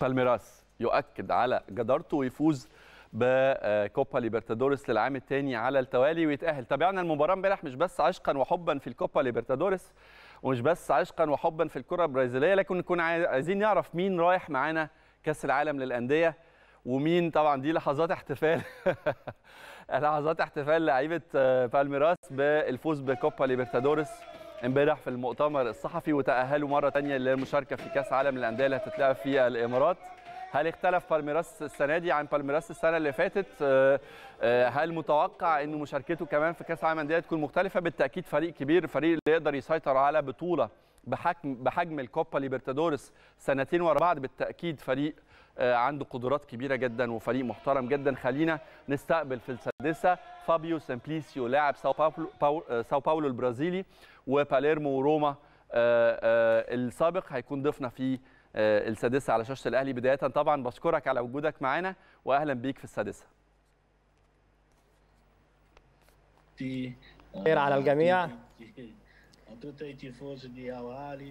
بالميراس يؤكد على جدارته ويفوز بكوبا ليبرتادوريس للعام الثاني على التوالي ويتأهل تابعنا المباراة امبارح مش بس عشقا وحبا في الكوبا ليبرتادوريس ومش بس عشقا وحبا في الكرة البرازيلية لكن نكون عايزين نعرف مين رايح معانا كأس العالم للأندية ومين طبعا دي لحظات احتفال لحظات احتفال لعيبة بالميراس بالفوز بكوبا ليبرتادوريس امبارح في المؤتمر الصحفي وتأهلوا مرة ثانيه للمشاركة في كأس عالم الأندية اللي هتتلعب في الإمارات هل اختلف بالميراس السنه دي عن بالميراس السنه اللي فاتت آه، آه، هل متوقع ان مشاركته كمان في كاس عالم الأندية تكون مختلفه بالتاكيد فريق كبير فريق اللي يقدر يسيطر على بطوله بحجم بحجم الكوبا ليبرتادورس سنتين ورا بعض بالتاكيد فريق آه، عنده قدرات كبيره جدا وفريق محترم جدا خلينا نستقبل في السادسه فابيو سامبليسيو لاعب ساو باولو, آه، ساو باولو البرازيلي وباليرمو وروما آه، السابق هيكون ضيفنا في السادسه على شاشه الاهلي بدايه طبعا بشكرك على وجودك معانا واهلا بيك في السادسه خير على الجميع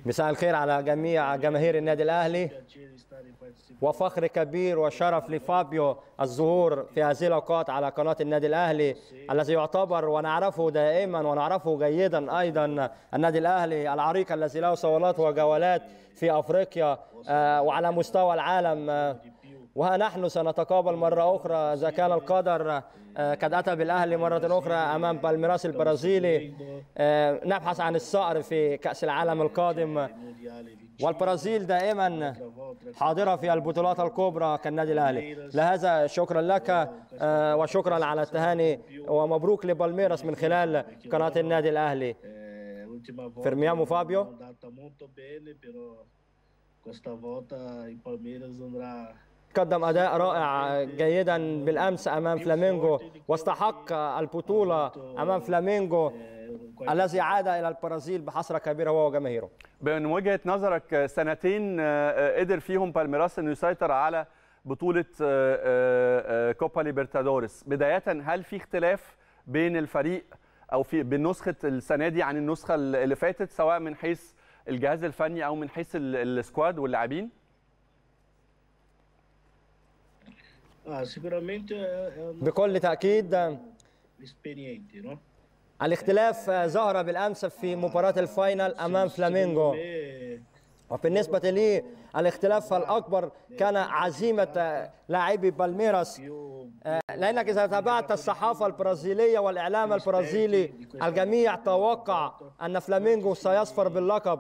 مساء الخير على جميع جماهير النادي الأهلي وفخر كبير وشرف لفابيو الظهور في هذه الأوقات على قناة النادي الأهلي الذي يعتبر ونعرفه دائما ونعرفه جيدا أيضا النادي الأهلي العريق الذي له صولات وجولات في أفريقيا آه، وعلى مستوى العالم آه، وها نحن سنتقابل مرة أخرى إذا كان القدر آه، قد أتى بالأهلي مرة أخرى أمام بالميراس البرازيلي آه، نبحث عن الصقر في كأس العالم القادم والبرازيل دائما حاضرة في البطولات الكبرى كالنادي الأهلي لهذا شكرا لك آه، وشكرا على التهاني ومبروك لبالميراس من خلال قناة النادي الأهلي فيرميامو فابيو Esta volta em Palmeiras andará قدم اداء رائع جيدا بالامس امام فلامينجو واستحق البطوله امام فلامينجو الذي عاد الى البرازيل بحسره كبيره هو وجماهيره. من وجهه نظرك سنتين آه، آه، قدر فيهم بالميراس انه يسيطر على بطوله آه، كوبا ليبرتادوريس، بدايه هل في اختلاف بين الفريق او في بنسخه السنه دي عن النسخه اللي فاتت سواء من حيث الجهاز الفني او من حيث السكواد واللاعبين؟ Ah, بكل تأكيد الاختلاف ظهر بالأمس في مباراة الفاينل أمام فلامينجو وبالنسبة لي الاختلاف الأكبر كان عزيمة لاعبي بالميراس آه، لأنك إذا تابعت الصحافة البرازيلية والإعلام البرازيلي الجميع توقع أن فلامينجو سيصفر باللقب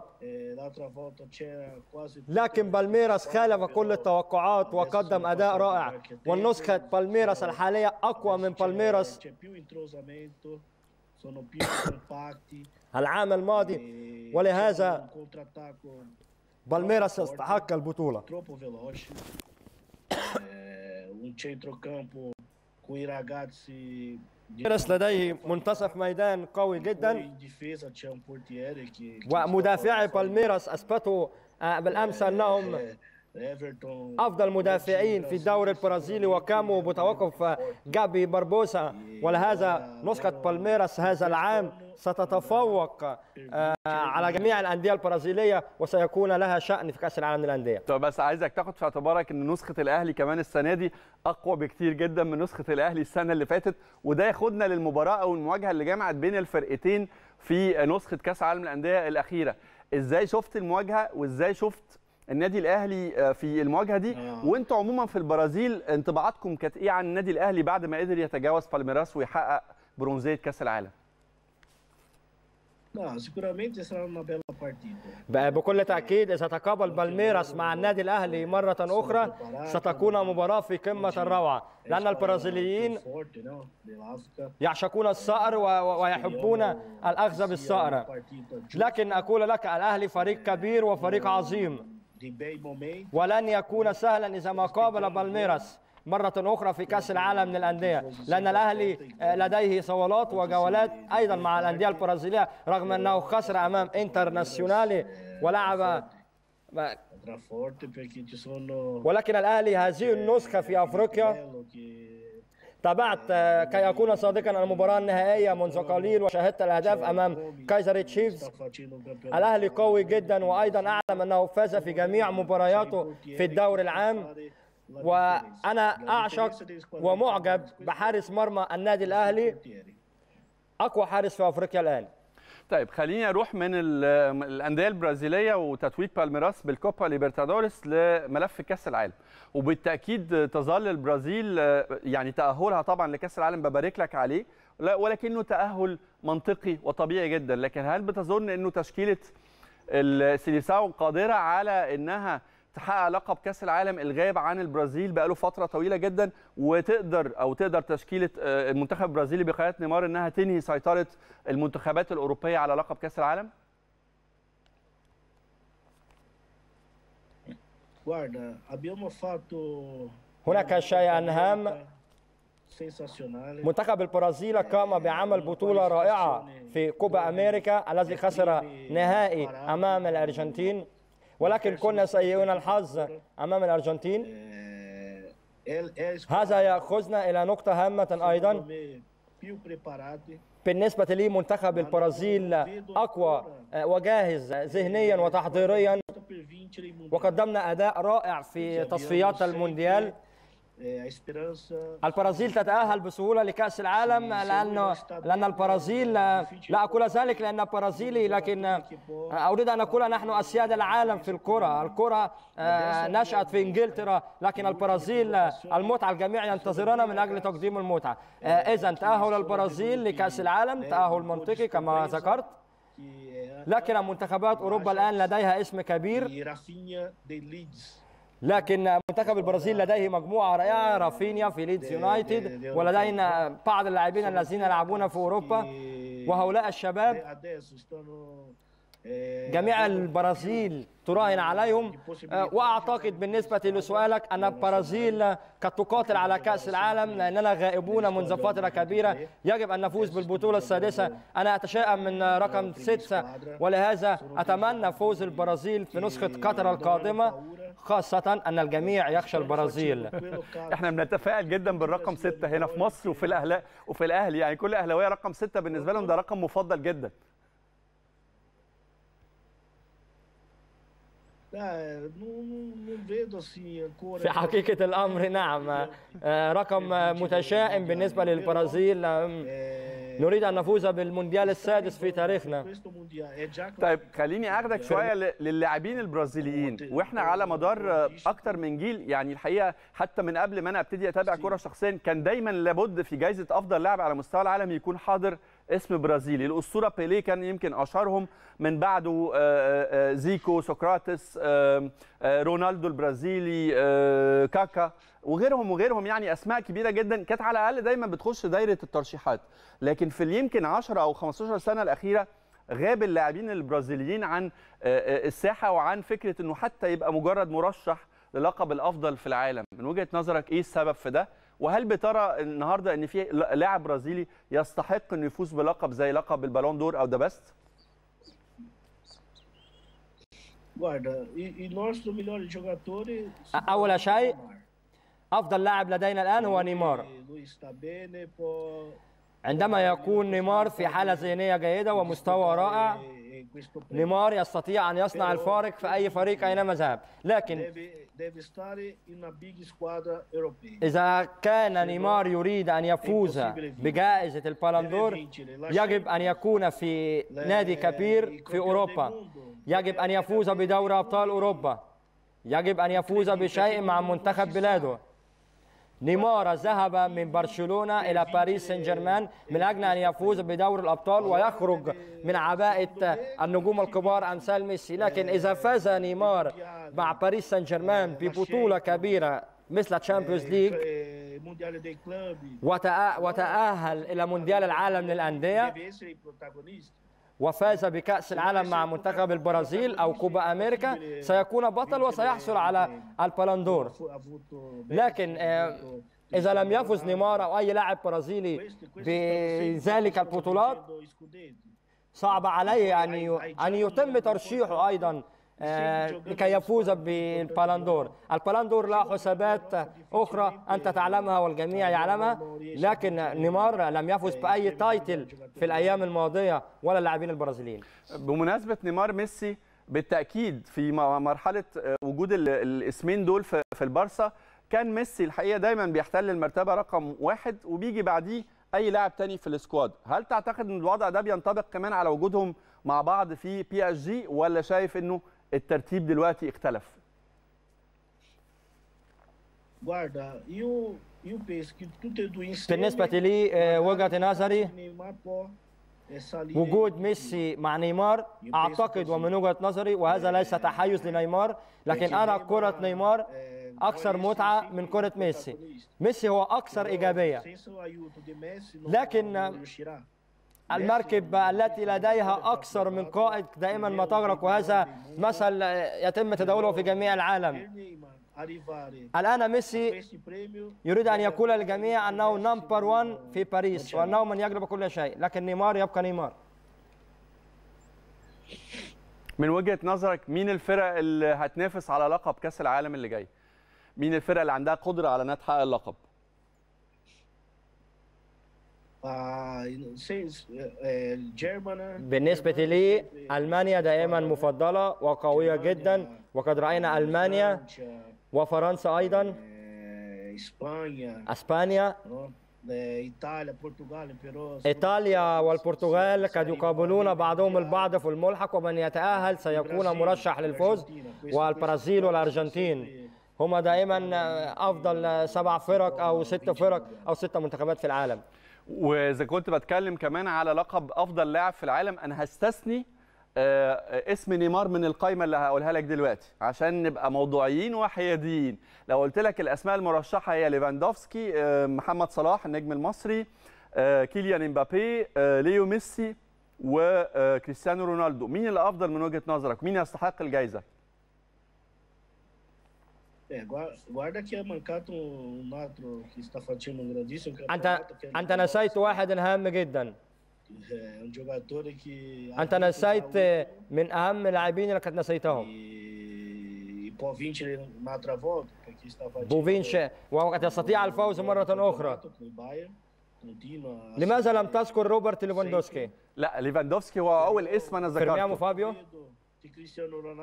لكن بالميراس خالف كل التوقعات وقدم أداء رائع والنسخة بالميراس الحالية أقوى من بالميراس العام الماضي ولهذا بالميراس استحق البطولة. بالميراس لديه منتصف ميدان قوي جدا ومدافعي بالميراس اثبتوا بالامس انهم افضل مدافعين في الدوري البرازيلي وقاموا بتوقف جابي باربوسا ولهذا نسخه بالميراس هذا العام ستتفوق آه، على جميع الانديه البرازيليه وسيكون لها شان في كاس العالم للانديه طب بس عايزك تاخد في اعتبارك ان نسخه الاهلي كمان السنه دي اقوى بكتير جدا من نسخه الاهلي السنه اللي فاتت وده ياخدنا للمباراه او المواجهه اللي جمعت بين الفرقتين في نسخه كاس عالم الانديه الاخيره ازاي شفت المواجهه وازاي شفت النادي الاهلي آه، في المواجهه دي آه. وانتوا عموما في البرازيل انطباعاتكم كانت ايه عن النادي الاهلي بعد ما قدر يتجاوز بالميراس ويحقق برونزيه كاس العالم Eh, بكل تأكيد إذا تقابل بالميراس مع النادي الأهلي مرة أخرى ستكون مباراة في قمة الروعة لأن البرازيليين يعشقون الصقر ويحبون الأخذ بالصقر لكن أقول لك الأهلي فريق كبير وفريق عظيم ولن يكون سهلا إذا ما قابل بالميراس مرة أخرى في كأس العالم للأندية لأن الأهلي آه، لديه صولات وجولات أيضا مع الأندية البرازيلية رغم أنه خسر أمام انترناسيونالي ولعب آه، ولكن الأهلي هذه النسخة في أفريقيا تابعت آه، كي أكون صادقا المباراة النهائية منذ قليل وشاهدت الأهداف أمام كايزر تشيفز الأهلي قوي جدا وأيضا أعلم أنه فاز في جميع مبارياته في الدور العام وانا اعشق ومعجب بحارس مرمى النادي الاهلي اقوى حارس في افريقيا الان طيب خليني اروح من الانديه البرازيليه وتتويج بالميراس بالكوبا ليبرتادوريس لملف كاس العالم وبالتاكيد تظل البرازيل يعني تاهلها طبعا لكاس العالم ببارك لك عليه ولكنه تاهل منطقي وطبيعي جدا لكن هل بتظن انه تشكيله السيليساو قادره على انها تحقق لقب كاس العالم الغاب عن البرازيل بقاله فتره طويله جدا وتقدر او تقدر تشكيله آه، المنتخب البرازيلي بقياده نيمار انها تنهي سيطره المنتخبات الاوروبيه على لقب كاس العالم؟ هناك شيئا هام منتخب البرازيل قام بعمل بطولة رائعة في كوبا أمريكا الذي خسر نهائي أمام الأرجنتين ولكن كنا سيئون الحظ أمام الأرجنتين هذا يأخذنا إلى نقطة هامة أيضا بالنسبة لي منتخب البرازيل أقوى آه، وجاهز ذهنيا وتحضيريا وقدمنا أداء رائع في تصفيات المونديال البرازيل تتأهل بسهولة لكأس العالم لأن لأن البرازيل لا أقول ذلك لأن برازيلي لكن أريد أن أقول نحن أسياد العالم في الكرة الكرة نشأت في إنجلترا لكن البرازيل المتعة الجميع ينتظرنا من أجل تقديم المتعة إذا تأهل البرازيل لكأس العالم تأهل منطقي كما ذكرت لكن منتخبات أوروبا الآن لديها اسم كبير لكن منتخب البرازيل لديه مجموعه رائعه رافينيا في ليدز يونايتد ولدينا بعض اللاعبين الذين يلعبون في اوروبا وهؤلاء الشباب جميع آه، البرازيل تراهن عليهم آه، واعتقد بالنسبه لسؤالك ان البرازيل قد تقاتل على كاس العالم لاننا غائبون منذ فتره كبيره يجب ان نفوز بالبطوله السادسه انا اتشائم من رقم سته ولهذا اتمنى فوز البرازيل في نسخه قطر القادمه خاصة أن الجميع يخشى البرازيل احنا بنتفائل جدا بالرقم ستة هنا في مصر وفي الأهل وفي الأهلي يعني كل أهلاوية رقم ستة بالنسبة لهم ده رقم مفضل جدا في حقيقة الأمر نعم رقم متشائم بالنسبة للبرازيل نريد أن نفوز بالمونديال السادس في تاريخنا طيب خليني أخذك شوية للاعبين البرازيليين وإحنا على مدار أكتر من جيل يعني الحقيقة حتى من قبل ما أنا أبتدي أتابع كرة شخصيا كان دايما لابد في جائزة أفضل لاعب على مستوى العالم يكون حاضر اسم برازيلي الاسطوره بيليه كان يمكن اشهرهم من بعده آه، آه، آه، زيكو سقراطس رونالدو البرازيلي كاكا وغيرهم وغيرهم يعني اسماء كبيره جدا كانت على الاقل دايما بتخش دايره الترشيحات لكن في يمكن 10 او 15 سنه الاخيره غاب اللاعبين البرازيليين عن الساحه وعن فكره انه حتى يبقى مجرد مرشح للقب الافضل في العالم من وجهه نظرك ايه السبب في ده وهل بترى النهارده ان في لاعب برازيلي يستحق انه يفوز بلقب زي لقب البالون دور او ذا بيست؟ اول شيء افضل لاعب لدينا الان هو نيمار عندما يكون نيمار في حاله ذهنيه جيده ومستوى رائع نيمار يستطيع ان يصنع الفارق في اي فريق اينما ذهب لكن اذا كان نيمار يريد ان يفوز بجائزه البالندور يجب ان يكون في نادي كبير في اوروبا يجب ان يفوز بدوري ابطال اوروبا يجب ان يفوز بشيء مع منتخب بلاده نيمار ذهب من برشلونة إلى باريس سان جيرمان من أجل أن يفوز بدور الأبطال ويخرج من عباءة النجوم الكبار أمثال ميسي لكن إذا فاز نيمار مع باريس سان جيرمان ببطولة كبيرة مثل تشامبيونز ليج وتأهل إلى مونديال العالم للأندية وفاز بكأس العالم مع منتخب البرازيل أو كوبا أمريكا سيكون بطل وسيحصل على البلندور لكن آه، إذا لم يفز نيمار أو أي لاعب برازيلي بذلك البطولات صعب عليه أن يتم ترشيحه أيضا آه، لكي يفوز بالبالندور البالندور له حسابات أخرى أنت تعلمها والجميع يعلمها لكن نيمار لم يفز بأي تايتل في الأيام الماضية ولا اللاعبين البرازيليين بمناسبة نيمار ميسي بالتأكيد في مرحلة آه، وجود الاسمين دول في البارسا كان ميسي الحقيقة دايما بيحتل المرتبة رقم واحد وبيجي بعديه أي لاعب تاني في السكواد هل تعتقد أن الوضع ده بينطبق كمان على وجودهم مع بعض في بي اس جي ولا شايف أنه الترتيب دلوقتي اختلف بالنسبة لي وجهة نظري وجود ميسي مع نيمار اعتقد ومن وجهه نظري وهذا ليس تحيز لنيمار لكن انا كره نيمار اكثر متعه من كره ميسي ميسي هو اكثر ايجابيه لكن المركب التي لديها أكثر من قائد دائما ما تغرق وهذا مثل يتم تداوله في جميع العالم الآن ميسي يريد أن يقول للجميع أنه نمبر 1 في باريس وأنه من يجلب كل شيء لكن نيمار يبقى نيمار من وجهة نظرك مين الفرق اللي هتنافس على لقب كأس العالم اللي جاي؟ مين الفرق اللي عندها قدرة على أنها تحقق اللقب؟ آه، آه، بالنسبة لي ألمانيا دائما آه، مفضلة وقوية جدا وقد رأينا ألمانيا وفرنسا أيضا إسبانيا إيطاليا والبرتغال قد يقابلون بعضهم البعض في الملحق ومن يتأهل سيكون مرشح للفوز والبرازيل والأرجنتين هما دائما أفضل سبع فرق أو ست فرق أو ست منتخبات في العالم واذا كنت بتكلم كمان على لقب افضل لاعب في العالم انا هستثني آه، آه، اسم نيمار من القايمه اللي هقولها لك دلوقتي عشان نبقى موضوعيين وحياديين لو قلت لك الاسماء المرشحه هي ليفاندوفسكي آه، محمد صلاح النجم المصري كيليان امبابي ليو ميسي وكريستيانو رونالدو مين الافضل من وجهه نظرك مين يستحق الجائزه É, guarda que é mancato um natro um que está fazendo um grandíssimo campeonato. انت um واحدا هام جدا. انت نسيت من اهم اللاعبين اللي كنت نسيتهم. بوفينش مع بوفينش وهو قد يستطيع الفوز مرة أخرى لماذا لم تذكر روبرت ليفاندوفسكي؟ لا ليفاندوفسكي هو أول اسم أنا ذكرته فابيو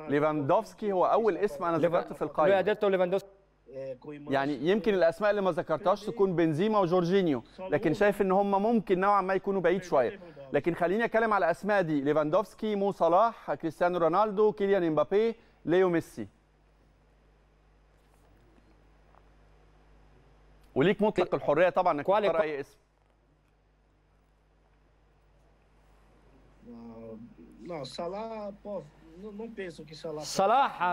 ليفاندوفسكي هو اول اسم انا ذكرته في القائمه ليفاندوفسكي إيه، يعني يمكن الاسماء اللي ما ذكرتهاش تكون بنزيما وجورجينيو لكن شايف ان هم ممكن نوعا ما يكونوا بعيد إيه، شويه لكن خليني اتكلم على الاسماء دي ليفاندوفسكي مو صلاح كريستيانو رونالدو كيليان امبابي ليو ميسي وليك مطلق إيه، الحريه طبعا انك تختار اي اسم لا صلاح صلاح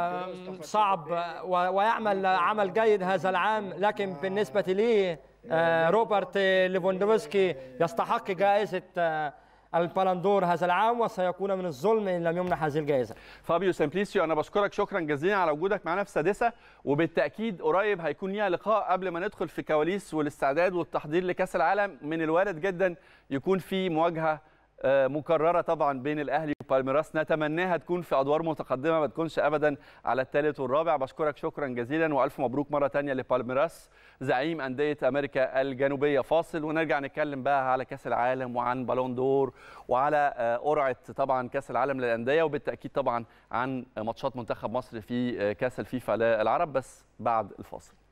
صعب ويعمل عمل جيد هذا العام لكن ah. بالنسبة لي آه، روبرت ليفوندوفسكي يستحق جائزة آه، البلندور هذا العام وسيكون من الظلم ان لم يمنح هذه الجائزه. فابيو سامبليسيو انا بشكرك شكرا جزيلا على وجودك معنا في السادسه وبالتاكيد قريب هيكون ليها لقاء قبل ما ندخل في كواليس والاستعداد والتحضير لكاس العالم من الوارد جدا يكون في مواجهه آه، مكرره طبعا بين الاهلي وبالميراس نتمناها تكون في ادوار متقدمه ما تكونش ابدا على الثالث والرابع بشكرك شكرا جزيلا والف مبروك مره ثانيه لبالميراس زعيم انديه امريكا الجنوبيه فاصل ونرجع نتكلم بقى على كاس العالم وعن بالون دور وعلى آه، قرعه طبعا كاس العالم للانديه وبالتاكيد طبعا عن ماتشات منتخب مصر في آه، كاس الفيفا للعرب بس بعد الفاصل